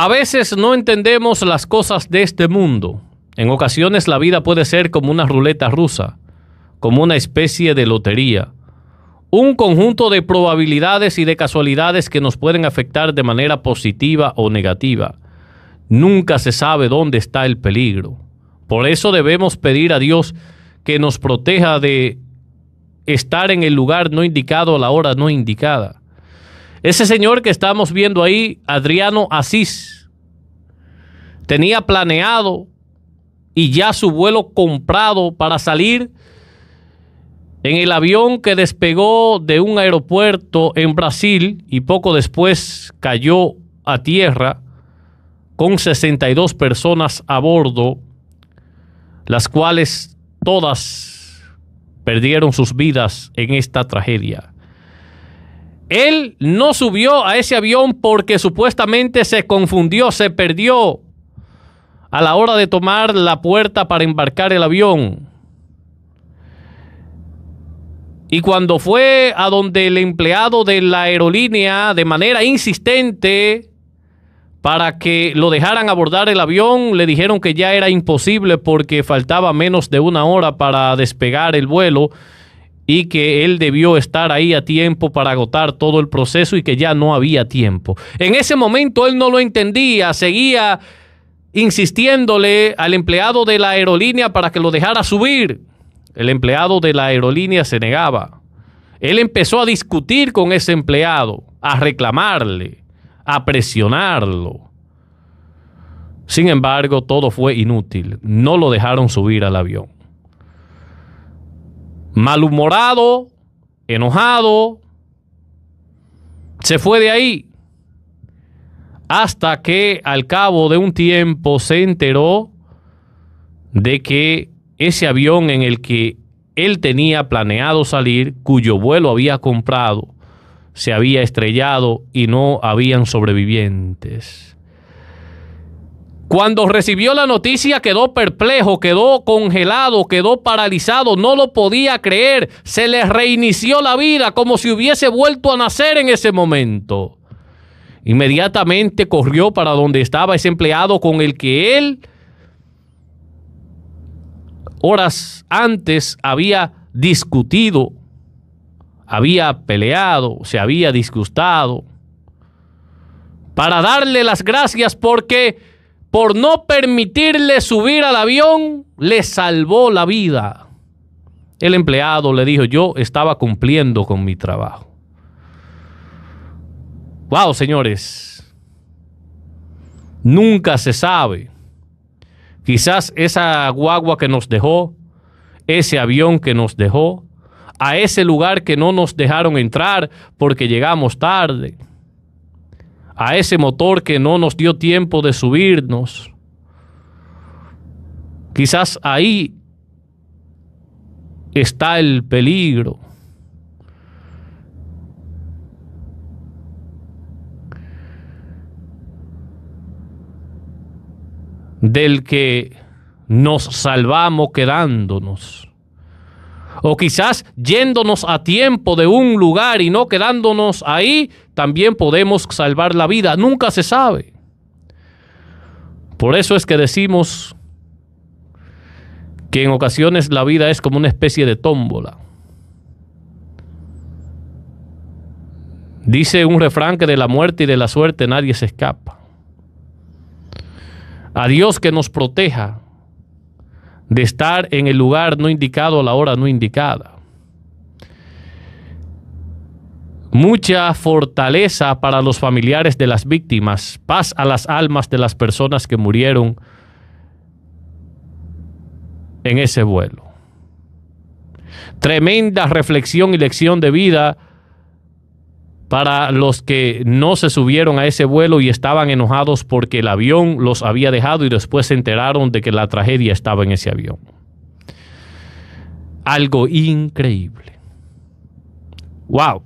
A veces no entendemos las cosas de este mundo. En ocasiones la vida puede ser como una ruleta rusa, como una especie de lotería, un conjunto de probabilidades y de casualidades que nos pueden afectar de manera positiva o negativa. Nunca se sabe dónde está el peligro. Por eso debemos pedir a Dios que nos proteja de estar en el lugar no indicado a la hora no indicada. Ese señor que estamos viendo ahí, Adriano Asís, tenía planeado y ya su vuelo comprado para salir en el avión que despegó de un aeropuerto en Brasil y poco después cayó a tierra con 62 personas a bordo, las cuales todas perdieron sus vidas en esta tragedia. Él no subió a ese avión porque supuestamente se confundió, se perdió a la hora de tomar la puerta para embarcar el avión. Y cuando fue a donde el empleado de la aerolínea de manera insistente para que lo dejaran abordar el avión, le dijeron que ya era imposible porque faltaba menos de una hora para despegar el vuelo y que él debió estar ahí a tiempo para agotar todo el proceso y que ya no había tiempo. En ese momento él no lo entendía, seguía insistiéndole al empleado de la aerolínea para que lo dejara subir. El empleado de la aerolínea se negaba. Él empezó a discutir con ese empleado, a reclamarle, a presionarlo. Sin embargo, todo fue inútil. No lo dejaron subir al avión malhumorado, enojado, se fue de ahí hasta que al cabo de un tiempo se enteró de que ese avión en el que él tenía planeado salir, cuyo vuelo había comprado, se había estrellado y no habían sobrevivientes. Cuando recibió la noticia quedó perplejo, quedó congelado, quedó paralizado, no lo podía creer, se le reinició la vida como si hubiese vuelto a nacer en ese momento. Inmediatamente corrió para donde estaba ese empleado con el que él horas antes había discutido, había peleado, se había disgustado, para darle las gracias porque por no permitirle subir al avión, le salvó la vida. El empleado le dijo, yo estaba cumpliendo con mi trabajo. Wow, señores. Nunca se sabe. Quizás esa guagua que nos dejó, ese avión que nos dejó, a ese lugar que no nos dejaron entrar porque llegamos tarde a ese motor que no nos dio tiempo de subirnos. Quizás ahí está el peligro. del que nos salvamos quedándonos. O quizás yéndonos a tiempo de un lugar y no quedándonos ahí, también podemos salvar la vida. Nunca se sabe. Por eso es que decimos que en ocasiones la vida es como una especie de tómbola. Dice un refrán que de la muerte y de la suerte nadie se escapa. A Dios que nos proteja de estar en el lugar no indicado a la hora no indicada. Mucha fortaleza para los familiares de las víctimas, paz a las almas de las personas que murieron en ese vuelo. Tremenda reflexión y lección de vida para los que no se subieron a ese vuelo y estaban enojados porque el avión los había dejado y después se enteraron de que la tragedia estaba en ese avión. Algo increíble. ¡Wow!